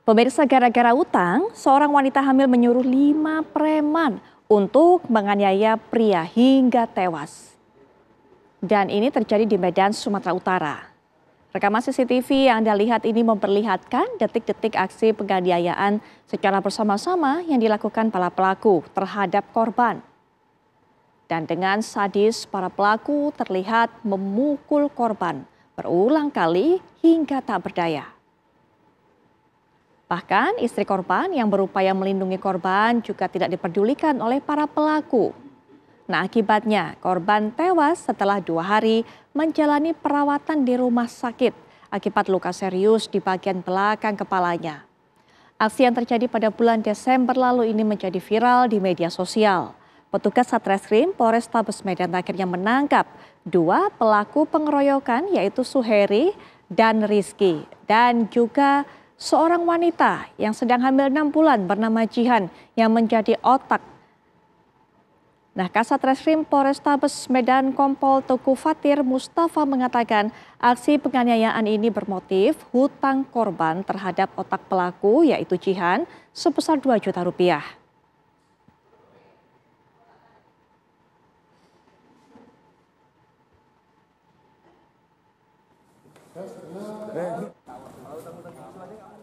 Pemirsa gara-gara utang, seorang wanita hamil menyuruh lima preman untuk menganiaya pria hingga tewas. Dan ini terjadi di Medan, Sumatera Utara. Rekaman CCTV yang Anda lihat ini memperlihatkan detik-detik aksi penganiayaan secara bersama-sama yang dilakukan para pelaku terhadap korban. Dan dengan sadis, para pelaku terlihat memukul korban berulang kali hingga tak berdaya. Bahkan istri korban yang berupaya melindungi korban juga tidak diperdulikan oleh para pelaku. Nah akibatnya korban tewas setelah dua hari menjalani perawatan di rumah sakit akibat luka serius di bagian belakang kepalanya. Aksi yang terjadi pada bulan Desember lalu ini menjadi viral di media sosial. Petugas Satreskrim Polrestabes Medan akhirnya menangkap dua pelaku pengeroyokan yaitu Suheri dan Rizky dan juga seorang wanita yang sedang hamil 6 bulan bernama Jihan yang menjadi otak. Nah, Kasat Reskrim Polrestabes Medan Kompol Tuku Fatir Mustafa mengatakan aksi penganiayaan ini bermotif hutang korban terhadap otak pelaku yaitu Jihan sebesar 2 juta rupiah. you.